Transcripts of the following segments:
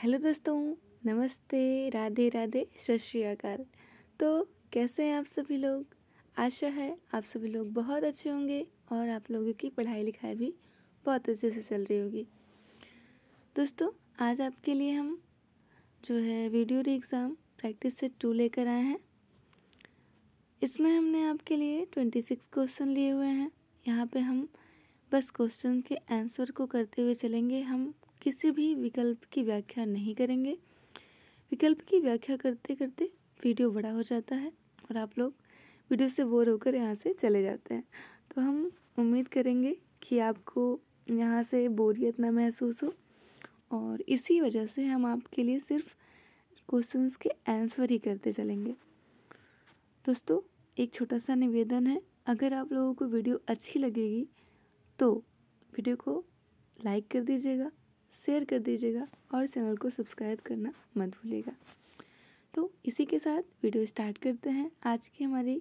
hello दोस्तों नमस्ते राधे राधे सत अकाल तो कैसे हैं आप सभी लोग आशा है आप सभी लोग बहुत अच्छे होंगे और आप लोगों की पढ़ाई लिखाई भी बहुत अच्छे से चल रही होगी दोस्तों आज आपके लिए हम जो है वीडियो री एग्ज़ाम प्रैक्टिस सेट टू लेकर आए हैं इसमें हमने आपके लिए ट्वेंटी सिक्स क्वेश्चन लिए हुए हैं यहाँ पे हम बस क्वेश्चन के आंसर को करते हुए चलेंगे हम किसी भी विकल्प की व्याख्या नहीं करेंगे विकल्प की व्याख्या करते करते वीडियो बड़ा हो जाता है और आप लोग वीडियो से बोर होकर यहाँ से चले जाते हैं तो हम उम्मीद करेंगे कि आपको यहाँ से बोरियत ना महसूस हो और इसी वजह से हम आपके लिए सिर्फ क्वेश्चंस के आंसर ही करते चलेंगे दोस्तों एक छोटा सा निवेदन है अगर आप लोगों को वीडियो अच्छी लगेगी तो वीडियो को लाइक कर दीजिएगा शेयर कर दीजिएगा और चैनल को सब्सक्राइब करना मत भूलिएगा तो इसी के साथ वीडियो स्टार्ट करते हैं आज की हमारी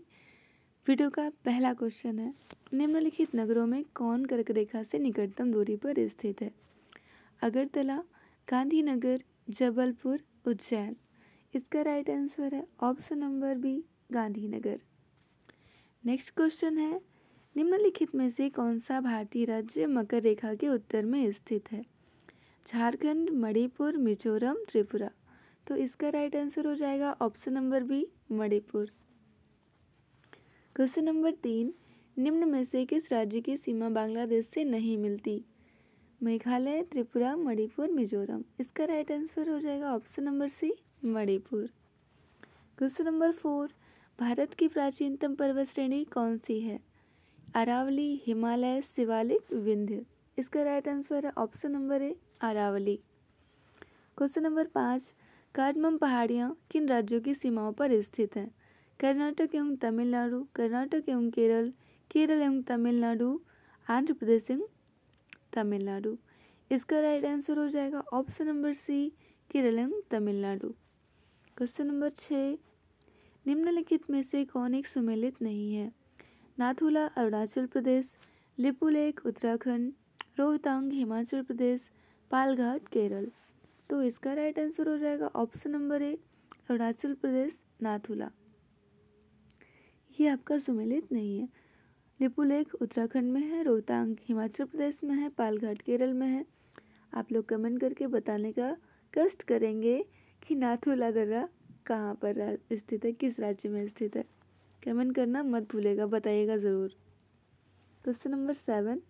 वीडियो का पहला क्वेश्चन है निम्नलिखित नगरों में कौन कर्क रेखा से निकटतम दूरी पर स्थित है अगरतला गांधीनगर जबलपुर उज्जैन इसका राइट आंसर है option number B Gandhinagar next question है निम्नलिखित में से कौन सा भारतीय राज्य मकर रेखा के उत्तर में स्थित है झारखंड मणिपुर मिजोरम त्रिपुरा तो इसका राइट आंसर हो जाएगा option number B Manipur question number तीन निम्न में से किस राज्य की सीमा बांग्लादेश से नहीं मिलती मेघालय त्रिपुरा मणिपुर मिजोरम इसका राइट आंसर हो जाएगा option number C Manipur question number four Bharat की प्राचीनतम पर्वत श्रेणी कौन सी है अरावली हिमालय शिवालिक विंध्य इसका राइट आंसर है option number A Aravalli question number पाँच कार्डमम पहाड़ियाँ किन राज्यों की सीमाओं पर स्थित हैं कर्नाटक एवं तमिलनाडु कर्नाटक एवं केरल केरल एवं तमिलनाडु आंध्र प्रदेश एवं तमिलनाडु इसका राइट आंसर हो जाएगा ऑप्शन नंबर सी केरल एवं तमिलनाडु क्वेश्चन नंबर छः निम्नलिखित में से कौन एक सुमेलित नहीं है नाथुला अरुणाचल प्रदेश लिपुलेख उत्तराखंड रोहतांग हिमाचल प्रदेश पालघाट केरल तो इसका राइट आंसर हो जाएगा option number A Arunachal Pradesh Nathula ये आपका सुमेलित नहीं है लिपू लेक उत्तराखंड में है रोहतांग हिमाचल प्रदेश में है पालघाट केरल में है आप लोग कमेंट करके बताने का कष्ट करेंगे कि नाथुला दर्रा कहाँ पर स्थित है किस राज्य में स्थित है कमेंट करना मत भूलेगा बताइएगा ज़रूर question number seven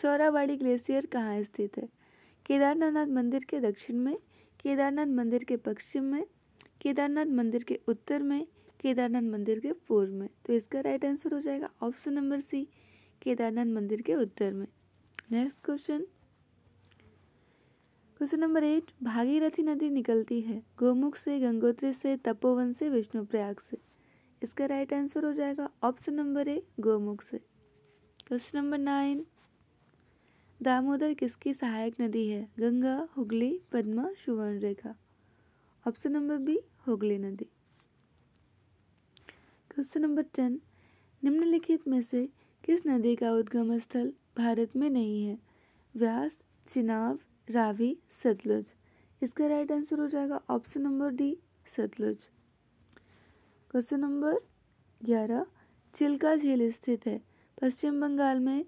Chorabari glacier कहाँ स्थित है केदारनाथ मंदिर के दक्षिण में केदारनाथ मंदिर के पश्चिम में केदारनाथ मंदिर के उत्तर में केदारनाथ मंदिर के पूर्व में तो इसका राइट आंसर हो जाएगा ऑप्शन नंबर सी केदारनाथ मंदिर के उत्तर में next question question number eight Bhagirathi नदी निकलती है गोमुख से गंगोत्री से तपोवन से विष्णुप्रयाग से इसका राइट आंसर हो जाएगा ऑप्शन नंबर ए गोमुख से क्वेश्चन नंबर नाइन दामोदर किसकी सहायक नदी है Ganga Hooghly Padma Subarnarekha option number B Hooghly नदी क्वेश्चन नंबर टेन निम्नलिखित में से किस नदी का उद्गम स्थल भारत में नहीं है व्यास चिनाब रावी सतलुज इसका राइट आंसर हो जाएगा option number D Sutlej question number ग्यारह चिल्का झील स्थित है पश्चिम बंगाल में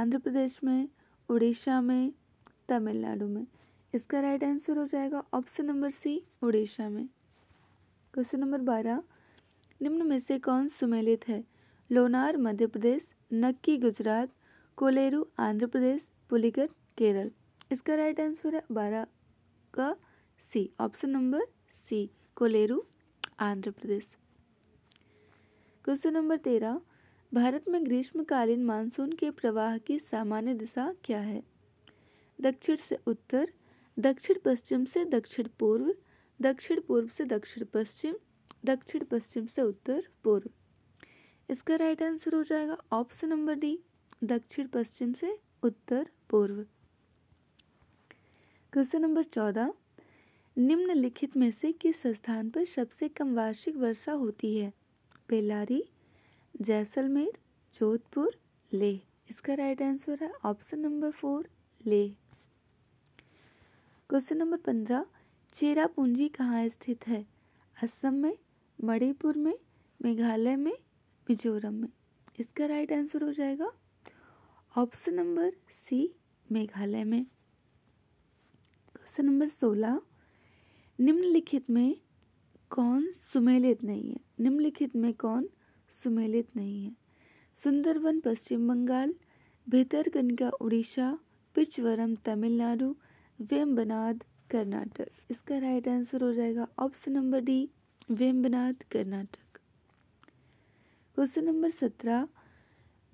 आंध्र प्रदेश में उड़ीसा में तमिलनाडु में इसका राइट आंसर हो जाएगा ऑप्शन नंबर सी उड़ीसा में क्वेश्चन नंबर बारह निम्न में से कौन सुमेलित है लोनार मध्य प्रदेश नक्की गुजरात कोलेरू आंध्र प्रदेश पुलिकर केरल इसका राइट आंसर है बारह का C option number C Kolleru Andhra Pradesh question number तेरह भारत में ग्रीष्मकालीन मानसून के प्रवाह की सामान्य दिशा क्या है दक्षिण से उत्तर दक्षिण पश्चिम से दक्षिण पूर्व दक्षिण पूर्व से दक्षिण पश्चिम दक्षिण पश्चिम से उत्तर पूर्व इसका राइट आंसर हो जाएगा ऑप्शन नंबर डी दक्षिण पश्चिम से उत्तर पूर्व क्वेश्चन नंबर चौदह निम्नलिखित में से किस स्थान पर सबसे कम वार्षिक वर्षा होती है बेलारी जैसलमेर जोधपुर लेह इसका राइट आंसर है option number four Leh question number पंद्रह चेरा पूंजी कहाँ स्थित है असम में मणिपुर में मेघालय में मिजोरम में इसका राइट आंसर हो जाएगा ऑप्शन नंबर सी मेघालय में क्वेश्चन नंबर सोलह निम्नलिखित में कौन सुमेलित नहीं है निम्नलिखित में कौन सुमेलित नहीं है सुंदरवन पश्चिम बंगाल भितरकनिका उड़ीसा पिचवरम तमिलनाडु वेम्बनाद कर्नाटक इसका राइट आंसर हो जाएगा option number D Vembanad Karnataka question number सत्रह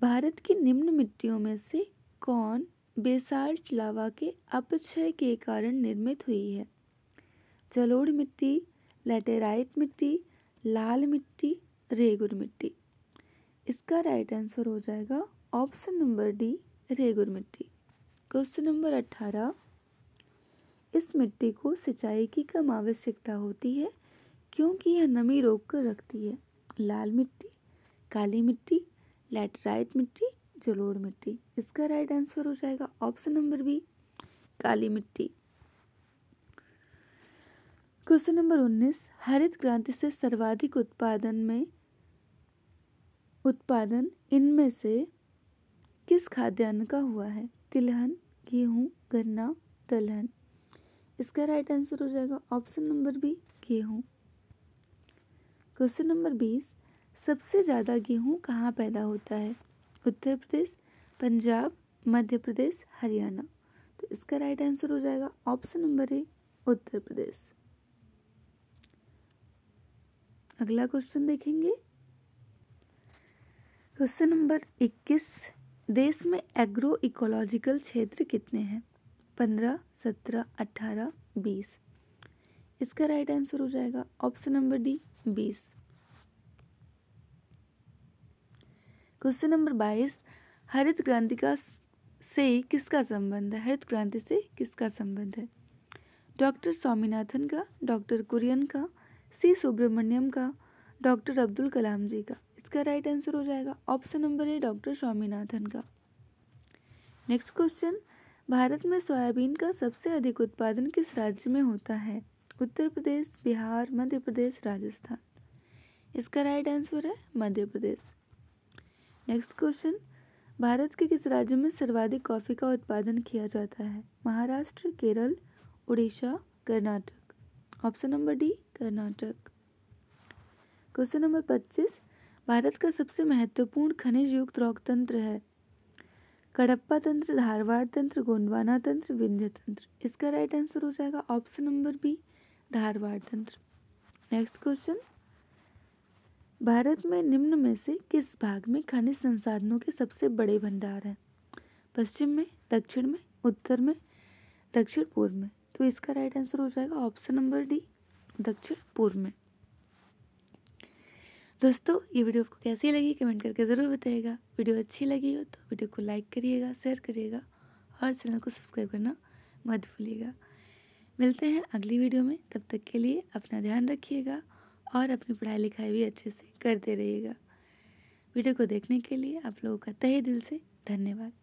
भारत की निम्न मिट्टियों में से कौन बेसाल्ट लावा के अपक्षय के कारण निर्मित हुई है जलोढ़ मिट्टी लेटेराइट मिट्टी लाल मिट्टी रेगुर मिट्टी इसका राइट आंसर हो जाएगा ऑप्शन नंबर डी रेगुर मिट्टी क्वेश्चन नंबर अट्ठारह इस मिट्टी को सिंचाई की कम आवश्यकता होती है क्योंकि यह नमी रोक कर रखती है लाल मिट्टी काली मिट्टी लेटराइट मिट्टी जलोड़ मिट्टी इसका राइट आंसर हो जाएगा ऑप्शन नंबर बी काली मिट्टी क्वेश्चन नंबर उन्नीस हरित क्रांति से सर्वाधिक उत्पादन में उत्पादन इनमें से किस खाद्यान्न का हुआ है तिलहन गेहूँ गन्ना दलहन इसका राइट आंसर हो जाएगा ऑप्शन नंबर बी गेहूँ क्वेश्चन नंबर बीस सबसे ज़्यादा गेहूँ कहाँ पैदा होता है उत्तर प्रदेश पंजाब मध्य प्रदेश हरियाणा तो इसका राइट आंसर हो जाएगा ऑप्शन नंबर ए उत्तर प्रदेश अगला क्वेश्चन देखेंगे क्वेश्चन नंबर 21 देश में एग्रो इकोलॉजिकल क्षेत्र कितने हैं 15, 17, 18, 20 इसका राइट आंसर हो जाएगा option number D 20 question number 22 हरित क्रांति का से किसका संबंध है हरित क्रांति से किसका संबंध है डॉक्टर स्वामीनाथन का डॉक्टर कुरियन का सी सुब्रमण्यम का डॉक्टर अब्दुल कलाम जी का इसका राइट आंसर हो जाएगा option number A doctor Swaminathan का नेक्स्ट क्वेश्चन भारत में सोयाबीन का सबसे अधिक उत्पादन किस राज्य में होता है उत्तर प्रदेश बिहार मध्य प्रदेश राजस्थान इसका राइट आंसर है मध्य प्रदेश नेक्स्ट क्वेश्चन भारत के किस राज्य में सर्वाधिक कॉफ़ी का उत्पादन किया जाता है Maharashtra Kerala Orissa Karnataka option number D Karnataka question number पच्चीस भारत का सबसे महत्वपूर्ण खनिज युक्त रॉक तंत्र है कड़प्पा तंत्र धारवाड़ तंत्र गोंडवाना तंत्र विंध्य तंत्र इसका राइट आंसर हो जाएगा ऑप्शन नंबर बी धारवाड़ तंत्र नेक्स्ट क्वेश्चन भारत में निम्न में से किस भाग में खनिज संसाधनों के सबसे बड़े भंडार हैं पश्चिम में दक्षिण में उत्तर में दक्षिण पूर्व में तो इसका राइट आंसर हो जाएगा ऑप्शन नंबर डी दक्षिण पूर्व में दोस्तों ये वीडियो आपको कैसी लगी कमेंट करके ज़रूर बताइएगा वीडियो अच्छी लगी हो तो वीडियो को लाइक करिएगा शेयर करिएगा और चैनल को सब्सक्राइब करना मत भूलिएगा मिलते हैं अगली वीडियो में तब तक के लिए अपना ध्यान रखिएगा और अपनी पढ़ाई लिखाई भी अच्छे से करते रहिएगा वीडियो को देखने के लिए आप लोगों का तहे दिल से धन्यवाद